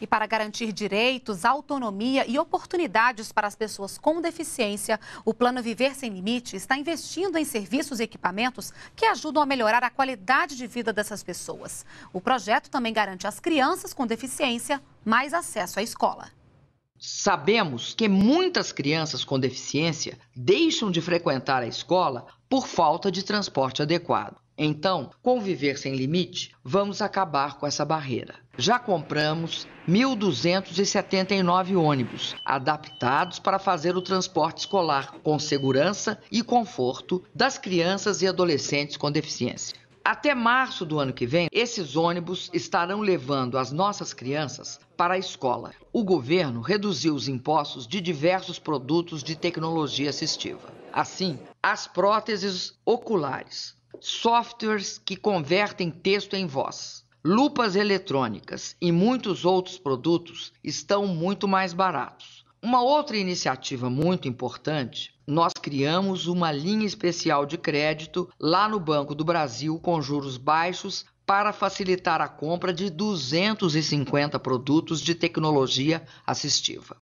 E para garantir direitos, autonomia e oportunidades para as pessoas com deficiência, o Plano Viver Sem Limite está investindo em serviços e equipamentos que ajudam a melhorar a qualidade de vida dessas pessoas. O projeto também garante às crianças com deficiência mais acesso à escola. Sabemos que muitas crianças com deficiência deixam de frequentar a escola por falta de transporte adequado. Então, conviver sem limite, vamos acabar com essa barreira. Já compramos 1.279 ônibus adaptados para fazer o transporte escolar com segurança e conforto das crianças e adolescentes com deficiência. Até março do ano que vem, esses ônibus estarão levando as nossas crianças para a escola. O governo reduziu os impostos de diversos produtos de tecnologia assistiva. Assim, as próteses oculares, softwares que convertem texto em voz. Lupas eletrônicas e muitos outros produtos estão muito mais baratos. Uma outra iniciativa muito importante, nós criamos uma linha especial de crédito lá no Banco do Brasil com juros baixos para facilitar a compra de 250 produtos de tecnologia assistiva.